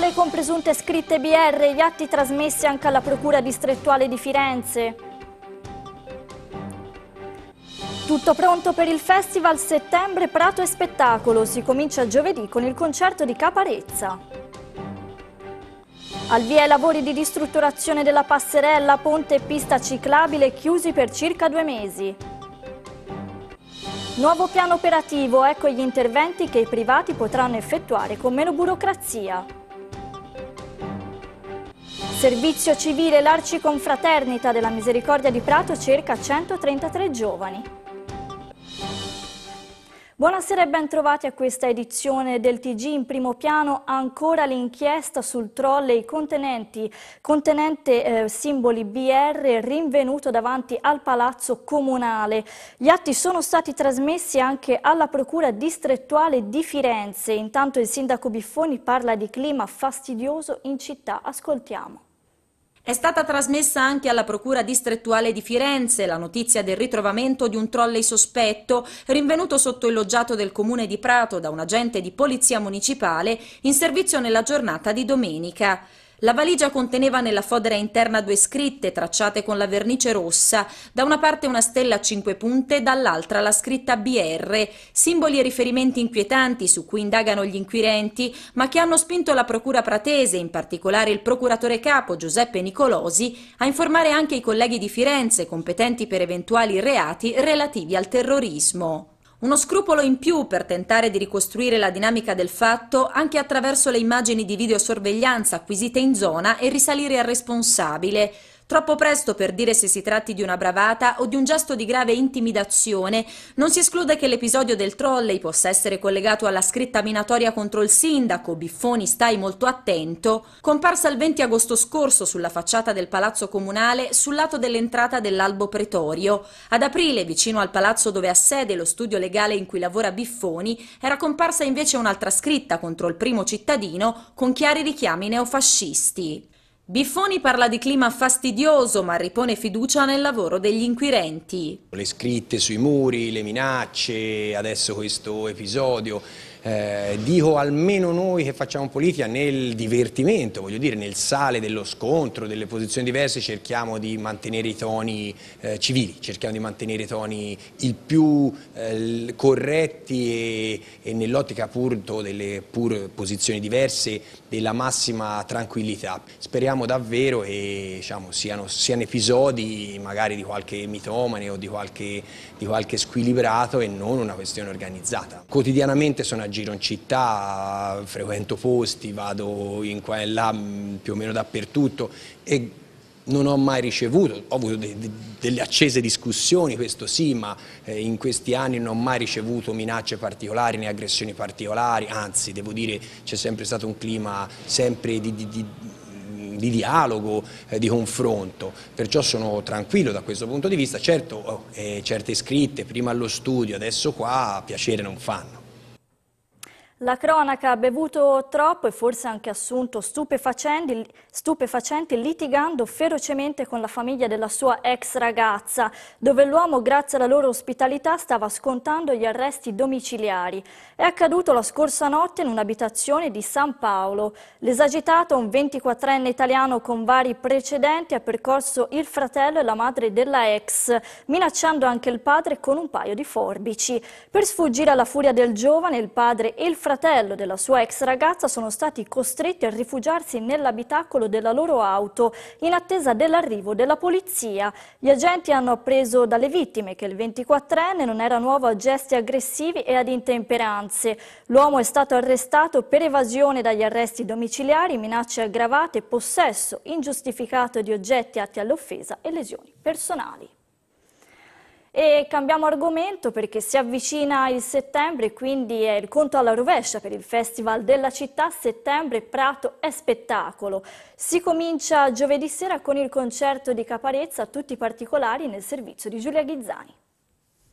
parole con presunte scritte BR e gli atti trasmessi anche alla Procura distrettuale di Firenze. Tutto pronto per il festival settembre Prato e Spettacolo. Si comincia giovedì con il concerto di Caparezza. Al via i lavori di ristrutturazione della passerella, ponte e pista ciclabile chiusi per circa due mesi. Nuovo piano operativo, ecco gli interventi che i privati potranno effettuare con meno burocrazia. Servizio civile l'Arciconfraternita della Misericordia di Prato circa 133 giovani. Buonasera e bentrovati a questa edizione del TG in primo piano. Ancora l'inchiesta sul trolley contenenti, contenente eh, simboli BR rinvenuto davanti al Palazzo Comunale. Gli atti sono stati trasmessi anche alla Procura distrettuale di Firenze. Intanto il sindaco Biffoni parla di clima fastidioso in città. Ascoltiamo. È stata trasmessa anche alla Procura distrettuale di Firenze la notizia del ritrovamento di un trolley sospetto, rinvenuto sotto il loggiato del comune di Prato da un agente di polizia municipale in servizio nella giornata di domenica. La valigia conteneva nella fodera interna due scritte tracciate con la vernice rossa, da una parte una stella a cinque punte, dall'altra la scritta BR, simboli e riferimenti inquietanti su cui indagano gli inquirenti, ma che hanno spinto la procura pratese, in particolare il procuratore capo Giuseppe Nicolosi, a informare anche i colleghi di Firenze competenti per eventuali reati relativi al terrorismo. Uno scrupolo in più per tentare di ricostruire la dinamica del fatto anche attraverso le immagini di videosorveglianza acquisite in zona e risalire al responsabile, Troppo presto per dire se si tratti di una bravata o di un gesto di grave intimidazione, non si esclude che l'episodio del trolley possa essere collegato alla scritta minatoria contro il sindaco Biffoni stai molto attento, comparsa il 20 agosto scorso sulla facciata del Palazzo Comunale sul lato dell'entrata dell'Albo Pretorio. Ad aprile, vicino al palazzo dove ha sede lo studio legale in cui lavora Biffoni, era comparsa invece un'altra scritta contro il primo cittadino con chiari richiami neofascisti. Biffoni parla di clima fastidioso ma ripone fiducia nel lavoro degli inquirenti. Le scritte sui muri, le minacce, adesso questo episodio eh, dico almeno noi che facciamo politica nel divertimento, voglio dire nel sale dello scontro, delle posizioni diverse cerchiamo di mantenere i toni eh, civili, cerchiamo di mantenere i toni il più eh, corretti e, e nell'ottica appunto delle pur posizioni diverse della massima tranquillità. Speriamo davvero che diciamo, siano, siano, episodi magari di qualche mitomane o di qualche, di qualche squilibrato e non una questione organizzata. Quotidianamente sono giro in città, frequento posti, vado in qua e là mm, più o meno dappertutto e non ho mai ricevuto, ho avuto de, de, delle accese discussioni, questo sì, ma eh, in questi anni non ho mai ricevuto minacce particolari né aggressioni particolari, anzi devo dire c'è sempre stato un clima sempre di, di, di di dialogo, eh, di confronto, perciò sono tranquillo da questo punto di vista, certo oh, eh, certe scritte prima allo studio, adesso qua piacere non fanno. La cronaca ha bevuto troppo e forse anche assunto stupefacenti, stupefacenti, litigando ferocemente con la famiglia della sua ex ragazza, dove l'uomo grazie alla loro ospitalità stava scontando gli arresti domiciliari. È accaduto la scorsa notte in un'abitazione di San Paolo. L'esagitato, un 24enne italiano con vari precedenti, ha percorso il fratello e la madre della ex, minacciando anche il padre con un paio di forbici. Per sfuggire alla furia del giovane, il padre e il fratello fratello della sua ex ragazza sono stati costretti a rifugiarsi nell'abitacolo della loro auto in attesa dell'arrivo della polizia. Gli agenti hanno appreso dalle vittime che il 24enne non era nuovo a gesti aggressivi e ad intemperanze. L'uomo è stato arrestato per evasione dagli arresti domiciliari, minacce aggravate, possesso ingiustificato di oggetti atti all'offesa e lesioni personali. E cambiamo argomento perché si avvicina il settembre, quindi è il conto alla rovescia per il Festival della città. Settembre Prato è spettacolo. Si comincia giovedì sera con il concerto di Caparezza, tutti i particolari nel servizio di Giulia Ghizzani.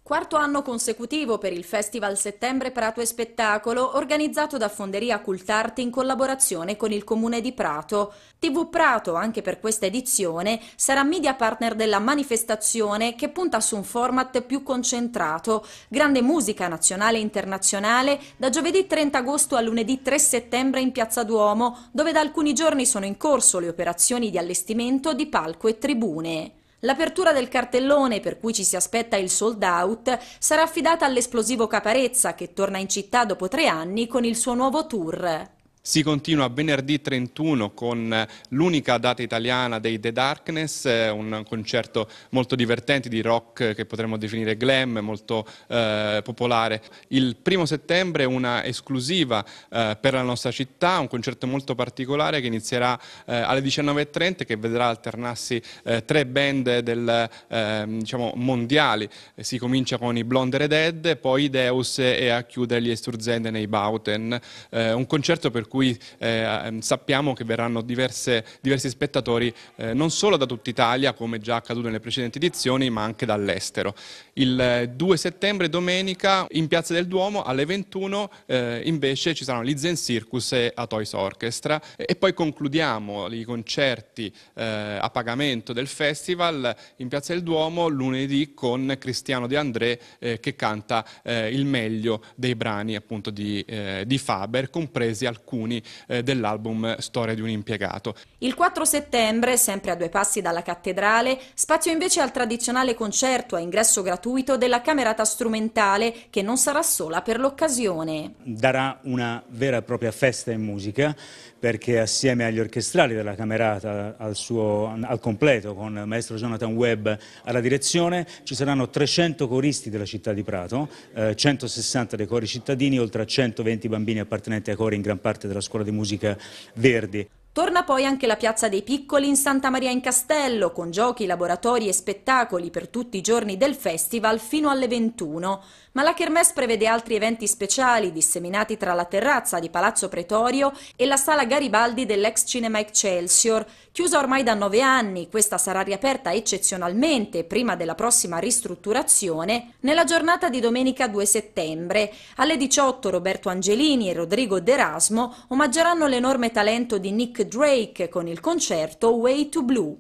Quarto anno consecutivo per il Festival Settembre Prato e Spettacolo, organizzato da Fonderia Cultarti in collaborazione con il Comune di Prato. TV Prato, anche per questa edizione, sarà media partner della manifestazione che punta su un format più concentrato. Grande musica nazionale e internazionale da giovedì 30 agosto a lunedì 3 settembre in Piazza Duomo, dove da alcuni giorni sono in corso le operazioni di allestimento di palco e tribune. L'apertura del cartellone, per cui ci si aspetta il sold out, sarà affidata all'esplosivo Caparezza, che torna in città dopo tre anni con il suo nuovo tour. Si continua venerdì 31 con l'unica data italiana dei The Darkness, eh, un concerto molto divertente di rock che potremmo definire glam, molto eh, popolare. Il primo settembre una esclusiva eh, per la nostra città, un concerto molto particolare che inizierà eh, alle 19.30 che vedrà alternarsi eh, tre band del, ehm, diciamo, mondiali. Si comincia con i Blonde Red Dead, poi i Deus e a chiudere gli Esturzende nei Bauten. Eh, un concerto per cui cui eh, ehm, sappiamo che verranno diverse, diversi spettatori eh, non solo da tutta Italia, come già accaduto nelle precedenti edizioni, ma anche dall'estero. Il 2 eh, settembre, domenica, in Piazza del Duomo alle 21 eh, invece ci saranno l'Izen Circus e a Toys Orchestra e poi concludiamo i concerti eh, a pagamento del festival in Piazza del Duomo lunedì con Cristiano De André eh, che canta il meglio dei brani appunto di, di Faber, compresi alcuni comuni eh, dell'album Storia di un impiegato. Il 4 settembre, sempre a due passi dalla cattedrale, spazio invece al tradizionale concerto a ingresso gratuito della Camerata Strumentale che non sarà sola per l'occasione. Darà una vera e propria festa in musica perché assieme agli orchestrali della Camerata al, suo, al completo con il maestro Jonathan Webb alla direzione ci saranno 300 coristi della città di Prato, eh, 160 dei cori cittadini, oltre a 120 bambini appartenenti ai cori in gran parte della scuola di musica Verdi. Torna poi anche la Piazza dei Piccoli in Santa Maria in Castello, con giochi, laboratori e spettacoli per tutti i giorni del festival fino alle 21. Ma la Kermesse prevede altri eventi speciali disseminati tra la terrazza di Palazzo Pretorio e la sala Garibaldi dell'ex Cinema Excelsior, Chiusa ormai da nove anni, questa sarà riaperta eccezionalmente prima della prossima ristrutturazione nella giornata di domenica 2 settembre. Alle 18 Roberto Angelini e Rodrigo D'Erasmo omaggeranno l'enorme talento di Nick Drake con il concerto Way to Blue.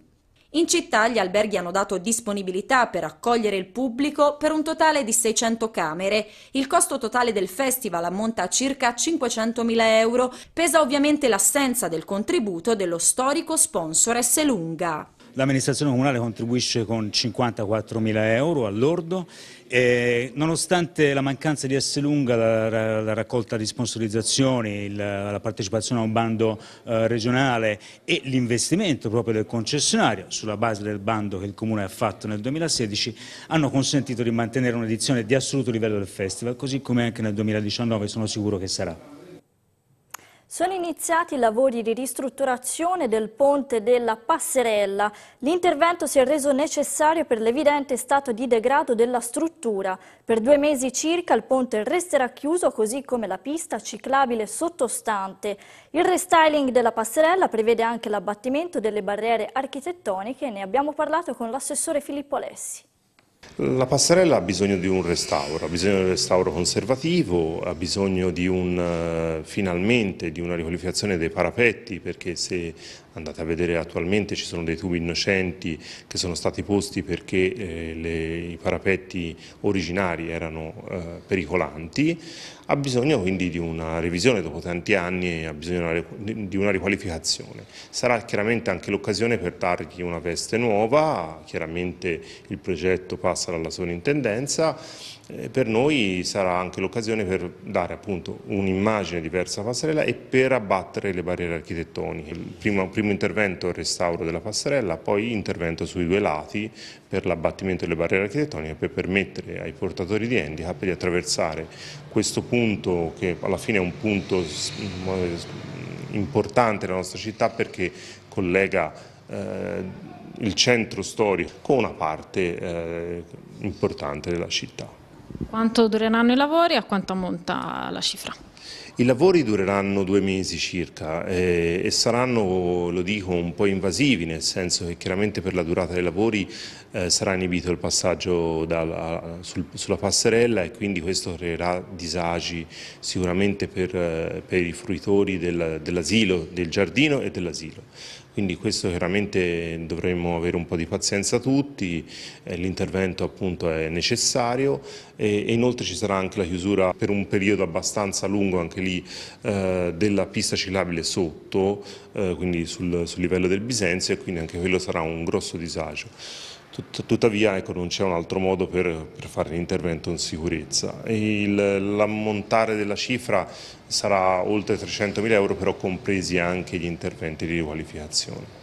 In città gli alberghi hanno dato disponibilità per accogliere il pubblico per un totale di 600 camere. Il costo totale del festival ammonta a circa 500.000 euro. Pesa ovviamente l'assenza del contributo dello storico sponsor S. Lunga l'amministrazione comunale contribuisce con 54 mila euro all'ordo, eh, nonostante la mancanza di essere lunga, la, la raccolta di sponsorizzazioni, il, la partecipazione a un bando eh, regionale e l'investimento proprio del concessionario sulla base del bando che il Comune ha fatto nel 2016 hanno consentito di mantenere un'edizione di assoluto livello del festival, così come anche nel 2019 sono sicuro che sarà. Sono iniziati i lavori di ristrutturazione del ponte della Passerella. L'intervento si è reso necessario per l'evidente stato di degrado della struttura. Per due mesi circa il ponte resterà chiuso così come la pista ciclabile sottostante. Il restyling della Passerella prevede anche l'abbattimento delle barriere architettoniche ne abbiamo parlato con l'assessore Filippo Alessi. La passerella ha bisogno di un restauro, ha bisogno di un restauro conservativo, ha bisogno di un, eh, finalmente di una riqualificazione dei parapetti perché se andate a vedere attualmente ci sono dei tubi innocenti che sono stati posti perché eh, le, i parapetti originari erano eh, pericolanti ha bisogno quindi di una revisione dopo tanti anni, ha bisogno di una riqualificazione. Sarà chiaramente anche l'occasione per dargli una veste nuova, chiaramente il progetto passa dalla sovrintendenza eh, per noi sarà anche l'occasione per dare appunto un'immagine diversa alla passerella e per abbattere le barriere architettoniche. Il primo, primo intervento è il restauro della passerella, poi intervento sui due lati per l'abbattimento delle barriere architettoniche per permettere ai portatori di handicap di attraversare questo punto che alla fine è un punto mm, importante nella nostra città perché collega eh, il centro storico con una parte eh, importante della città. Quanto dureranno i lavori e a quanto ammonta la cifra? I lavori dureranno due mesi circa eh, e saranno, lo dico, un po' invasivi, nel senso che chiaramente per la durata dei lavori eh, sarà inibito il passaggio dalla, sul, sulla passerella e quindi questo creerà disagi sicuramente per, eh, per i fruitori del, dell'asilo, del giardino e dell'asilo. Quindi questo chiaramente dovremmo avere un po' di pazienza tutti, eh, l'intervento appunto è necessario e, inoltre ci sarà anche la chiusura per un periodo abbastanza lungo anche lì eh, della pista ciclabile sotto, eh, quindi sul, sul livello del Bisenzio e quindi anche quello sarà un grosso disagio. Tut, tuttavia ecco, non c'è un altro modo per, per fare l'intervento in sicurezza. L'ammontare della cifra sarà oltre 300.000 euro però compresi anche gli interventi di riqualificazione.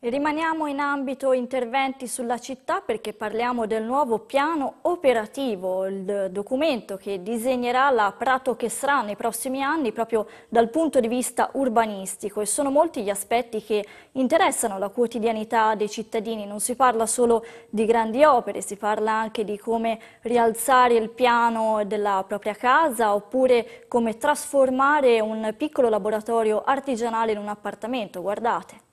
Rimaniamo in ambito interventi sulla città perché parliamo del nuovo piano operativo, il documento che disegnerà la Prato Chesrà nei prossimi anni proprio dal punto di vista urbanistico e sono molti gli aspetti che interessano la quotidianità dei cittadini. Non si parla solo di grandi opere, si parla anche di come rialzare il piano della propria casa oppure come trasformare un piccolo laboratorio artigianale in un appartamento. Guardate.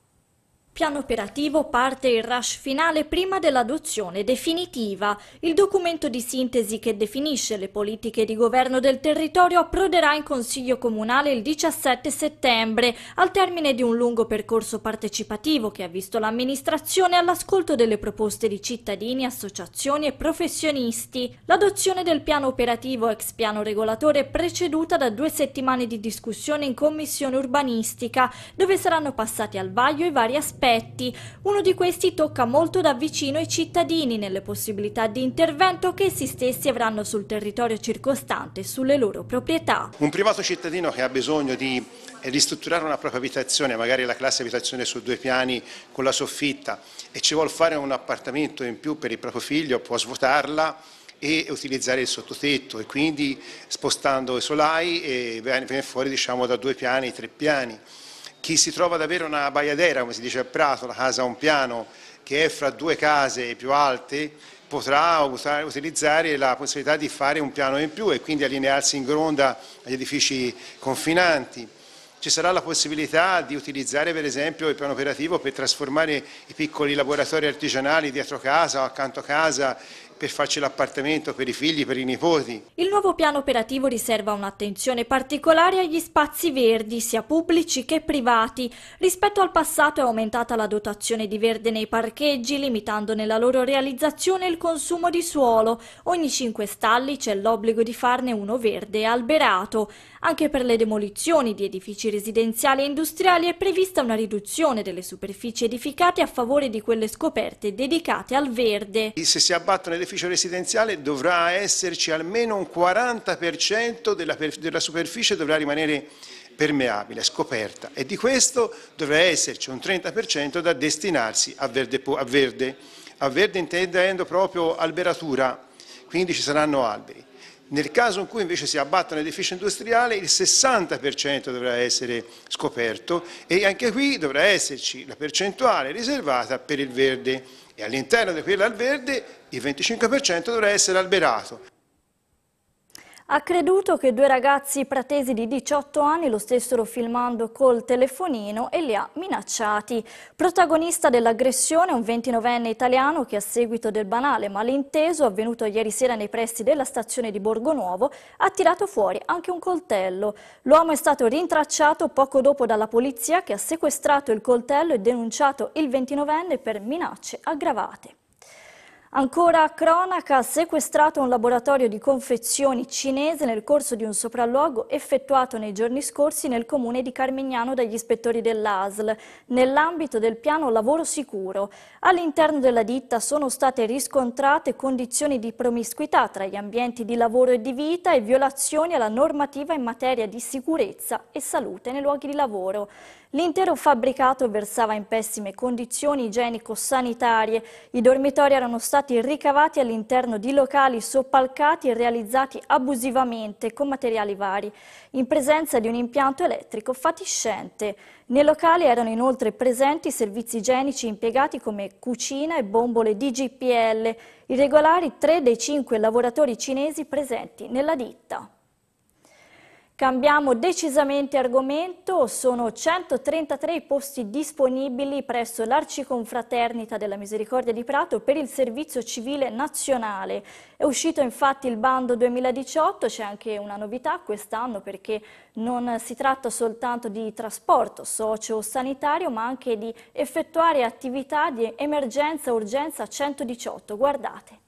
Piano operativo parte il rush finale prima dell'adozione definitiva. Il documento di sintesi che definisce le politiche di governo del territorio approderà in Consiglio Comunale il 17 settembre, al termine di un lungo percorso partecipativo che ha visto l'amministrazione all'ascolto delle proposte di cittadini, associazioni e professionisti. L'adozione del piano operativo ex piano regolatore è preceduta da due settimane di discussione in Commissione Urbanistica, dove saranno passati al vaglio i vari aspetti aspetti. Uno di questi tocca molto da vicino i cittadini nelle possibilità di intervento che essi stessi avranno sul territorio circostante e sulle loro proprietà. Un privato cittadino che ha bisogno di ristrutturare eh, una propria abitazione, magari la classe abitazione su due piani con la soffitta e ci vuole fare un appartamento in più per il proprio figlio, può svuotarla e utilizzare il sottotetto e quindi spostando i solai eh, viene fuori diciamo, da due piani, tre piani chi si trova ad avere una baiadera, come si dice a Prato, la casa a un piano, che è fra due case più alte, potrà utilizzare la possibilità di fare un piano in più e quindi allinearsi in gronda agli edifici confinanti. Ci sarà la possibilità di utilizzare per esempio il piano operativo per trasformare i piccoli laboratori artigianali dietro casa o accanto a casa per farci l'appartamento per i figli, per i nipoti. Il nuovo piano operativo riserva un'attenzione particolare agli spazi verdi, sia pubblici che privati. Rispetto al passato è aumentata la dotazione di verde nei parcheggi, limitando nella loro realizzazione il consumo di suolo. Ogni 5 stalli c'è l'obbligo di farne uno verde alberato. Anche per le demolizioni di edifici residenziali e industriali è prevista una riduzione delle superfici edificate a favore di quelle scoperte dedicate al verde. Se si abbattono edificio residenziale dovrà esserci almeno un 40% della, della superficie dovrà rimanere permeabile, scoperta e di questo dovrà esserci un 30% da destinarsi a verde, a verde, a verde intendendo proprio alberatura, quindi ci saranno alberi. Nel caso in cui invece si abbatta un edificio industriale il 60% dovrà essere scoperto e anche qui dovrà esserci la percentuale riservata per il verde e all'interno di quella al verde il 25% dovrà essere alberato. Ha creduto che due ragazzi pratesi di 18 anni lo stessero filmando col telefonino e li ha minacciati. Protagonista dell'aggressione un 29enne italiano che a seguito del banale malinteso avvenuto ieri sera nei pressi della stazione di Borgo Nuovo ha tirato fuori anche un coltello. L'uomo è stato rintracciato poco dopo dalla polizia che ha sequestrato il coltello e denunciato il 29enne per minacce aggravate. Ancora a cronaca, sequestrato un laboratorio di confezioni cinese nel corso di un sopralluogo effettuato nei giorni scorsi nel comune di Carmignano dagli ispettori dell'ASL, nell'ambito del piano Lavoro Sicuro. All'interno della ditta sono state riscontrate condizioni di promiscuità tra gli ambienti di lavoro e di vita e violazioni alla normativa in materia di sicurezza e salute nei luoghi di lavoro. L'intero fabbricato versava in pessime condizioni igienico-sanitarie. I dormitori erano stati ricavati all'interno di locali soppalcati e realizzati abusivamente con materiali vari, in presenza di un impianto elettrico fatiscente. Nei locali erano inoltre presenti servizi igienici impiegati come cucina e bombole di GPL, irregolari tre dei cinque lavoratori cinesi presenti nella ditta. Cambiamo decisamente argomento, sono 133 i posti disponibili presso l'Arciconfraternita della Misericordia di Prato per il servizio civile nazionale. È uscito infatti il bando 2018, c'è anche una novità quest'anno perché non si tratta soltanto di trasporto socio-sanitario ma anche di effettuare attività di emergenza-urgenza 118. Guardate.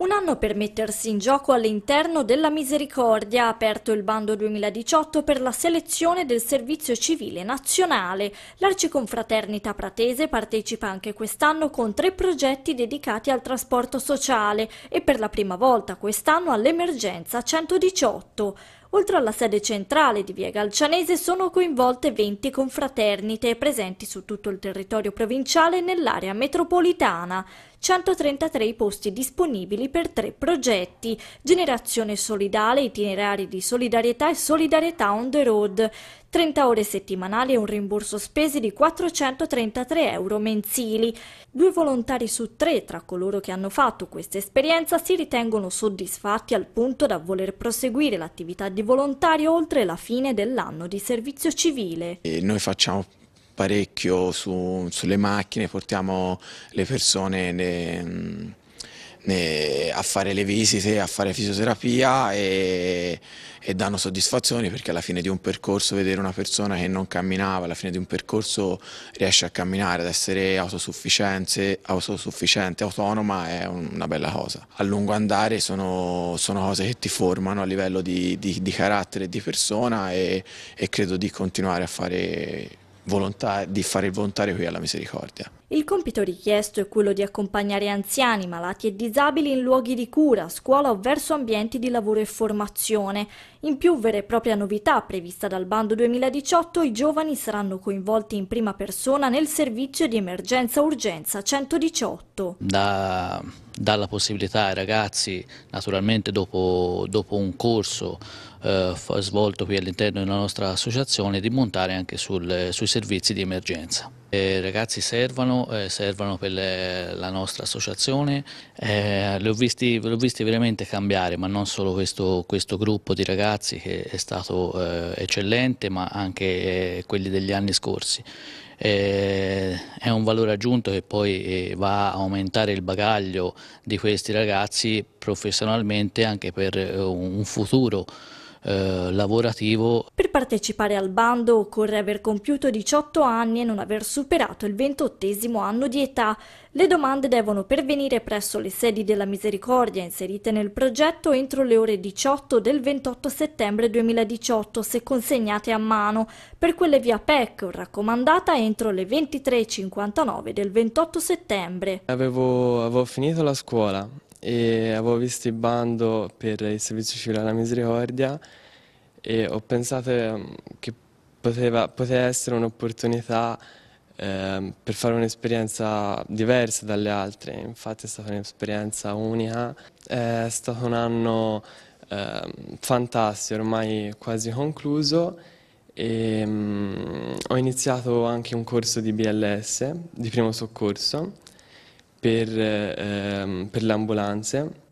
Un anno per mettersi in gioco all'interno della Misericordia ha aperto il bando 2018 per la selezione del servizio civile nazionale. L'Arciconfraternita Pratese partecipa anche quest'anno con tre progetti dedicati al trasporto sociale e per la prima volta quest'anno all'emergenza 118. Oltre alla sede centrale di Via Galcianese sono coinvolte 20 confraternite presenti su tutto il territorio provinciale nell'area metropolitana. 133 i posti disponibili per tre progetti, Generazione Solidale, Itinerari di Solidarietà e Solidarietà on the Road, 30 ore settimanali e un rimborso spese di 433 euro mensili. Due volontari su tre tra coloro che hanno fatto questa esperienza si ritengono soddisfatti al punto da voler proseguire l'attività di volontario oltre la fine dell'anno di servizio civile. E noi facciamo parecchio su, sulle macchine, portiamo le persone ne, ne, a fare le visite, a fare fisioterapia e, e, danno soddisfazioni perché alla fine di un percorso vedere una persona che non camminava, alla fine di un percorso riesce a camminare, ad essere autosufficiente, autosufficiente autonoma è una bella cosa. A lungo andare sono, sono cose che ti formano a livello di, di, di carattere e di persona e, e credo di continuare a fare volontà, di fare il volontario qui alla Misericordia. Il compito richiesto è quello di accompagnare anziani, malati e disabili in luoghi di cura, scuola o verso ambienti di lavoro e formazione. In più, vera e propria novità prevista dal bando 2018, i giovani saranno coinvolti in prima persona nel servizio di emergenza-urgenza 118. Da, dalla possibilità ai ragazzi, naturalmente dopo, dopo un corso, eh, svolto qui all'interno della nostra associazione di montare anche sul, sui servizi di emergenza. I eh, ragazzi servono, eh, servono per le, la nostra associazione, eh, li, ho visti, li, ho visti, veramente cambiare, ma non solo questo, questo gruppo di ragazzi che è stato eh, eccellente, ma anche eh, quelli degli anni scorsi eh, è un valore aggiunto che poi eh, va a aumentare il bagaglio di questi ragazzi professionalmente anche per eh, un futuro eh, lavorativo. Per partecipare al bando occorre aver compiuto 18 anni e non aver superato il 28 anno di età. Le domande devono pervenire presso le sedi della Misericordia inserite nel progetto entro le ore 18 del 28 settembre 2018 se consegnate a mano, per quelle via PEC o raccomandata entro le 23.59 del 28 settembre. Avevo, avevo finito la scuola e avevo visto il bando per il servizio civile alla misericordia e ho pensato ehm, che poteva, poteva essere un'opportunità eh, per fare un'esperienza diversa dalle altre, infatti è stata un'esperienza unica, è stato un anno eh, fantastico, ormai quasi concluso e, mh, mm, ho iniziato anche un corso di BLS, di primo soccorso, per, eh, ehm, per le ambulanze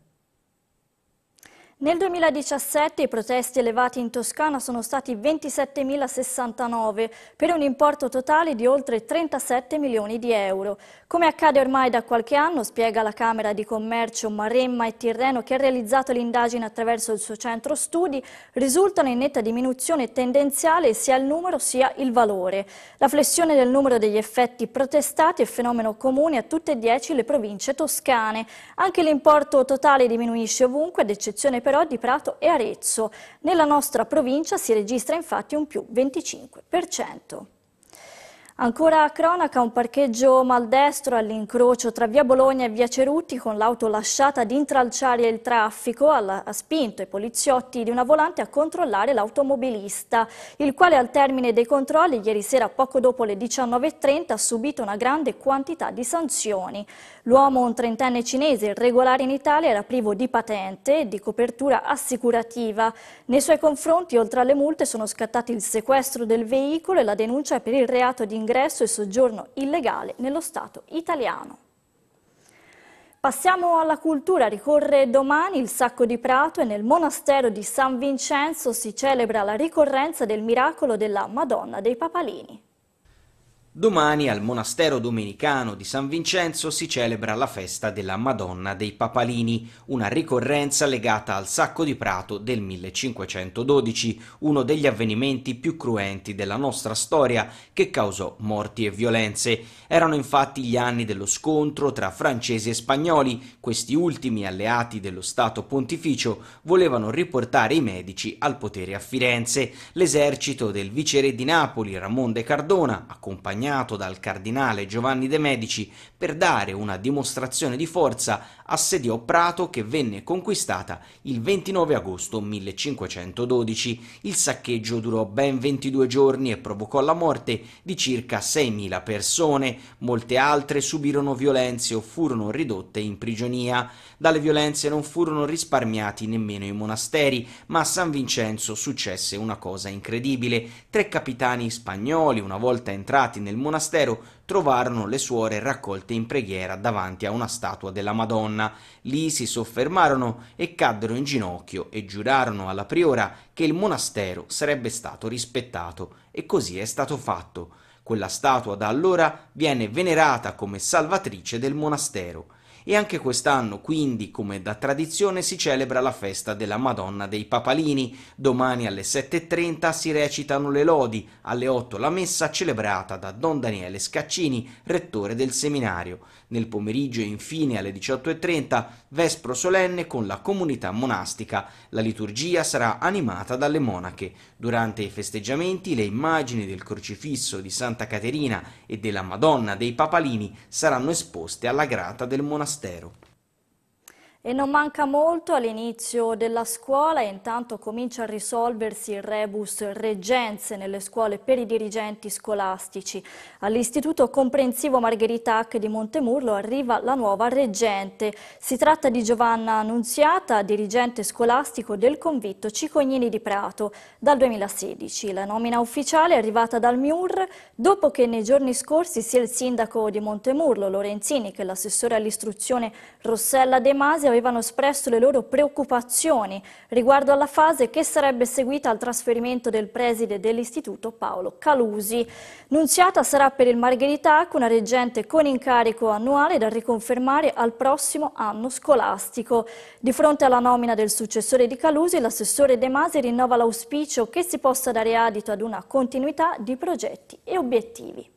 nel 2017 i protesti elevati in Toscana sono stati 27.069 per un importo totale di oltre 37 milioni di euro. Come accade ormai da qualche anno, spiega la Camera di Commercio Maremma e Tirreno che ha realizzato l'indagine attraverso il suo centro studi, risultano in netta diminuzione tendenziale sia il numero sia il valore. La flessione del numero degli effetti protestati è fenomeno comune a tutte e dieci le province toscane. Anche l'importo totale diminuisce ovunque, ad eccezione per però di Prato e Arezzo. Nella nostra provincia si registra infatti un più 25%. Ancora a cronaca un parcheggio maldestro all'incrocio tra via Bologna e via Cerutti con l'auto lasciata ad intralciare il traffico ha spinto i poliziotti di una volante a controllare l'automobilista, il quale al termine dei controlli ieri sera poco dopo le 19.30 ha subito una grande quantità di sanzioni. L'uomo, un trentenne cinese irregolare in Italia, era privo di patente e di copertura assicurativa. Nei suoi confronti, oltre alle multe, sono scattati il sequestro del veicolo e la denuncia per il reato di ingresso ingresso e soggiorno illegale nello Stato italiano. Passiamo alla cultura, ricorre domani il Sacco di Prato e nel monastero di San Vincenzo si celebra la ricorrenza del miracolo della Madonna dei Papalini. Domani al monastero domenicano di San Vincenzo si celebra la festa della Madonna dei Papalini, una ricorrenza legata al sacco di Prato del 1512, uno degli avvenimenti più cruenti della nostra storia che causò morti e violenze. Erano infatti gli anni dello scontro tra francesi e spagnoli, questi ultimi alleati dello Stato pontificio volevano riportare i medici al potere a Firenze. L'esercito del viceré di Napoli, Ramon de Cardona, accompagnato accompagnato dal cardinale Giovanni de' Medici, per dare una dimostrazione di forza assediò Prato che venne conquistata il 29 agosto 1512. Il saccheggio durò ben 22 giorni e provocò la morte di circa 6.000 persone, molte altre subirono violenze o furono ridotte in prigionia. Dalle violenze non furono risparmiati nemmeno i monasteri, ma a San Vincenzo successe una cosa incredibile. Tre capitani spagnoli, una volta entrati nel monastero, trovarono le suore raccolte in preghiera davanti a una statua della Madonna. Lì si soffermarono e caddero in ginocchio e giurarono alla priora che il monastero sarebbe stato rispettato e così è stato fatto. Quella statua da allora viene venerata come salvatrice del monastero e anche quest'anno, quindi, come da tradizione, si celebra la festa della Madonna dei Papalini. Domani alle 7.30 si recitano le lodi, alle 8 la messa celebrata da Don Daniele Scaccini, rettore del seminario. Nel pomeriggio infine alle 18.30 vespro solenne con la comunità monastica. La liturgia sarà animata dalle monache. Durante i festeggiamenti le immagini del crocifisso di Santa Caterina e della Madonna dei Papalini saranno esposte alla grata del monastero. E non manca molto all'inizio della scuola e intanto comincia a risolversi il rebus reggenze nelle scuole per i dirigenti scolastici. All'Istituto Comprensivo Margherita Hack di Montemurlo arriva la nuova reggente. Si tratta di Giovanna Annunziata, dirigente scolastico del convitto Cicognini di Prato dal 2016. La nomina ufficiale è arrivata dal MIUR dopo che nei giorni scorsi sia il sindaco di Montemurlo, Lorenzini, che l'assessore all'istruzione Rossella De Masi avevano espresso le loro preoccupazioni riguardo alla fase che sarebbe seguita al trasferimento del preside dell'istituto Paolo Calusi. Nunziata sarà per il Margheritac una reggente con incarico annuale da riconfermare al prossimo anno scolastico. Di fronte alla nomina del successore di Calusi, l'assessore De Masi rinnova l'auspicio che si possa dare adito ad una continuità di progetti e obiettivi.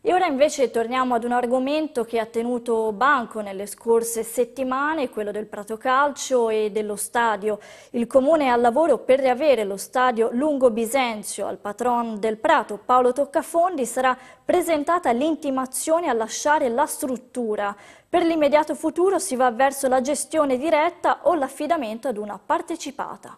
E ora invece torniamo ad un argomento che ha tenuto banco nelle scorse settimane, quello del Prato Calcio e dello stadio. Il Comune è al lavoro per riavere lo stadio Lungo Bisenzio. Al patron del Prato, Paolo Toccafondi, sarà presentata l'intimazione a lasciare la struttura. Per l'immediato futuro si va verso la gestione diretta o l'affidamento ad una partecipata.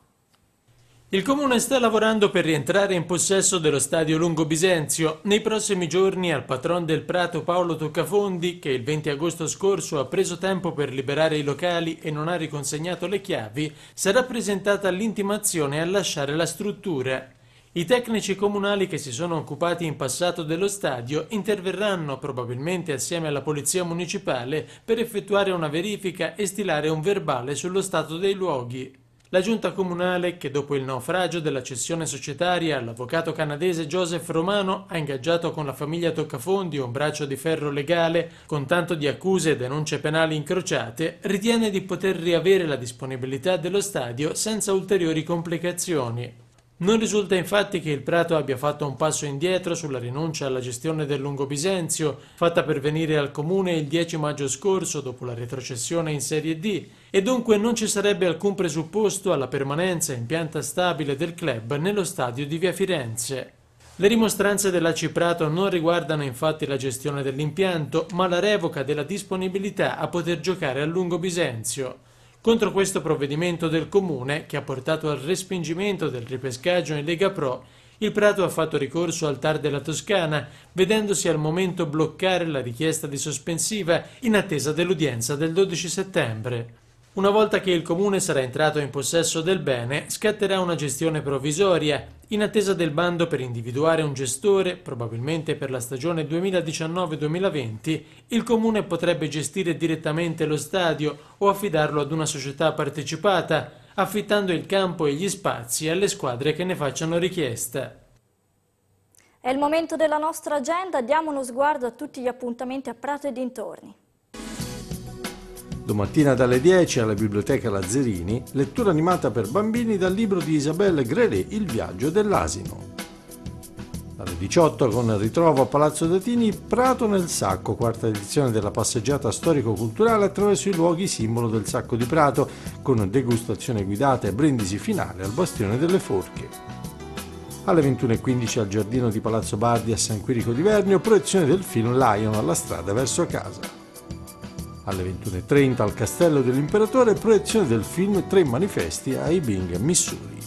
Il comune sta lavorando per rientrare in possesso dello stadio Lungo Bisenzio. Nei prossimi giorni al patron del Prato Paolo Toccafondi, che il 20 agosto scorso ha preso tempo per liberare i locali e non ha riconsegnato le chiavi, sarà presentata l'intimazione a lasciare la struttura. I tecnici comunali che si sono occupati in passato dello stadio interverranno probabilmente assieme alla Polizia Municipale per effettuare una verifica e stilare un verbale sullo stato dei luoghi la giunta comunale che dopo il naufragio della cessione societaria all'avvocato canadese Joseph Romano ha ingaggiato con la famiglia Toccafondi un braccio di ferro legale con tanto di accuse e denunce penali incrociate, ritiene di poter riavere la disponibilità dello stadio senza ulteriori complicazioni. Non risulta infatti che il Prato abbia fatto un passo indietro sulla rinuncia alla gestione del Lungo Bisenzio, fatta venire al Comune il 10 maggio scorso dopo la retrocessione in Serie D, e dunque non ci sarebbe alcun presupposto alla permanenza in pianta stabile del club nello stadio di Via Firenze. Le rimostranze della Ciprato non riguardano infatti la gestione dell'impianto, ma la revoca della disponibilità a poter giocare a lungo Bisenzio. Contro questo provvedimento del Comune, che ha portato al respingimento del ripescaggio in Lega Pro, il Prato ha fatto ricorso al TAR della Toscana, vedendosi al momento bloccare la richiesta di sospensiva in attesa dell'udienza del 12 settembre. Una volta che il comune sarà entrato in possesso del bene, scatterà una gestione provvisoria, in attesa del bando per individuare un gestore, probabilmente per la stagione 2019-2020, il comune potrebbe gestire direttamente lo stadio o affidarlo ad una società partecipata, affittando il campo e gli spazi alle squadre che ne facciano richiesta. È il momento della nostra agenda, diamo uno sguardo a tutti gli appuntamenti a Prato e dintorni. Domattina dalle 10 alla Biblioteca Lazzerini, lettura animata per bambini dal libro di Isabelle Grelé Il viaggio dell'asino. Alle 18 con il ritrovo a Palazzo Datini Prato nel Sacco, quarta edizione della passeggiata storico-culturale attraverso i luoghi simbolo del Sacco di Prato, con degustazione guidata e brindisi finale al Bastione delle Forche alle 21.15 al giardino di Palazzo Bardi a San Quirico di Vernio, proiezione del film Lion alla strada verso casa alle 21.30 al Castello dell'Imperatore proiezione del film Tre manifesti a Ebbing, Missouri.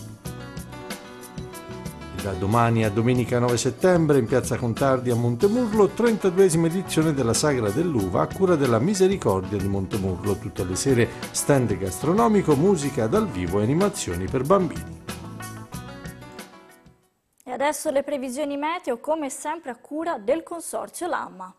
Da domani a domenica 9 settembre in piazza Contardi a Montemurlo, 32esima edizione della Sagra dell'Uva a cura della Misericordia di Montemurlo, tutte le sere stand gastronomico, musica dal vivo e animazioni per bambini. E adesso le previsioni meteo come sempre a cura del Consorzio Lamma.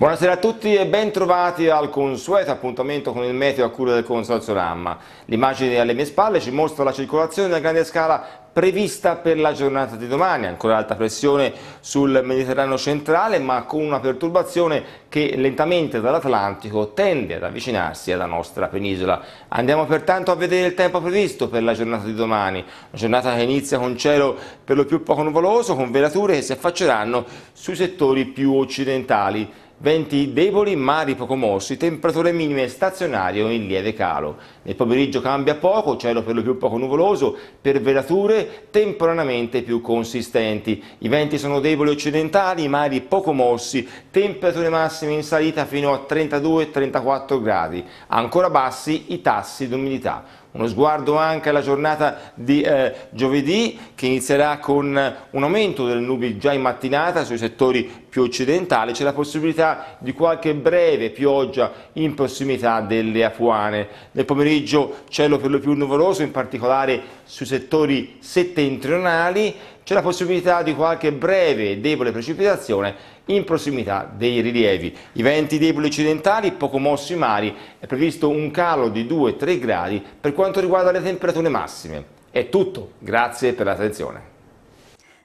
Buonasera a tutti e ben trovati al consueto appuntamento con il meteo a cura del Consorzio Ramma. L'immagine alle mie spalle ci mostra la circolazione a grande scala prevista per la giornata di domani, ancora alta pressione sul Mediterraneo centrale ma con una perturbazione che lentamente dall'Atlantico tende ad avvicinarsi alla nostra penisola. Andiamo pertanto a vedere il tempo previsto per la giornata di domani, una giornata che inizia con cielo per lo più poco nuvoloso con velature che si affacceranno sui settori più occidentali. Venti deboli mari poco mossi, temperature minime stazionarie o in lieve calo. Nel pomeriggio cambia poco, cielo per lo più poco nuvoloso, per velature temporaneamente più consistenti. I venti sono deboli occidentali mari poco mossi, temperature massime in salita fino a 32-34 gradi. Ancora bassi i tassi d'umidità. Uno sguardo anche alla giornata di eh, giovedì che inizierà con un aumento delle nubi già in mattinata sui settori più occidentali, c'è la possibilità di qualche breve pioggia in prossimità delle Apuane. Nel pomeriggio cielo per lo più nuvoloso, in particolare sui settori settentrionali c'è la possibilità di qualche breve e debole precipitazione in prossimità dei rilievi. I venti deboli occidentali, poco mossi i mari, è previsto un calo di 2-3 gradi per quanto riguarda le temperature massime. È tutto, grazie per l'attenzione.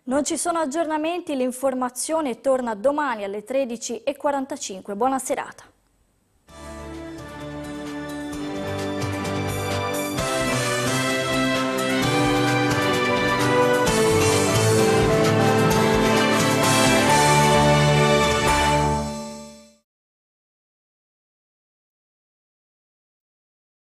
Non ci sono aggiornamenti, l'informazione torna domani alle 13.45. Buona serata.